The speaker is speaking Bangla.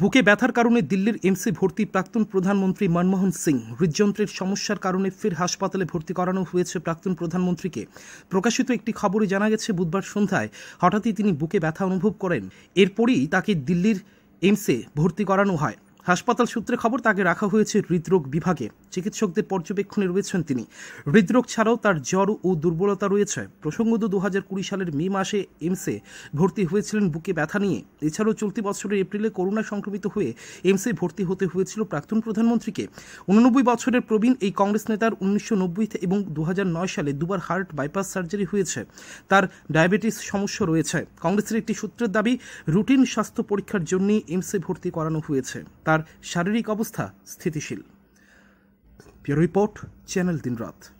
বুকে ব্যথার কারণে দিল্লির এমসে ভর্তি প্রাক্তন প্রধানমন্ত্রী মনমোহন সিং হৃদযন্ত্রের সমস্যার কারণে ফের হাসপাতালে ভর্তি করানো হয়েছে প্রাক্তন প্রধানমন্ত্রীকে প্রকাশিত একটি খবরে জানা গেছে বুধবার সন্ধ্যায় হঠাৎই তিনি বুকে ব্যথা অনুভব করেন এরপরই তাকে দিল্লির এমসে ভর্তি করানো হয় হাসপাতাল সূত্রে খবর তাকে রাখা হয়েছে হৃদরোগ বিভাগে চিকিৎসকদের পর্যবেক্ষণে রয়েছেন তিনি হৃদরোগ ছাড়াও তার জ্বর ও দুর্বলতা রয়েছে প্রসঙ্গত দু হাজার কুড়ি সালের মে মাসে এমসে ভর্তি হয়েছিলেন বুকে ব্যথা নিয়ে এছাড়াও চলতি বছরের এপ্রিলে করোনা সংক্রমিত হয়ে এমসে ভর্তি হতে হয়েছিল প্রাক্তন প্রধানমন্ত্রীকে উননব্বই বছরের প্রবীণ এই কংগ্রেস নেতার উনিশশো নব্বই এবং দু সালে দুবার হার্ট বাইপাস সার্জারি হয়েছে তার ডায়াবেটিস সমস্যা রয়েছে কংগ্রেসের একটি সূত্রের দাবি রুটিন স্বাস্থ্য পরীক্ষার জন্যই এমসে ভর্তি করানো হয়েছে তার শারীরিক অবস্থা স্থিতিশীল ब्यूरो रिपोर्ट चैनल दिन रात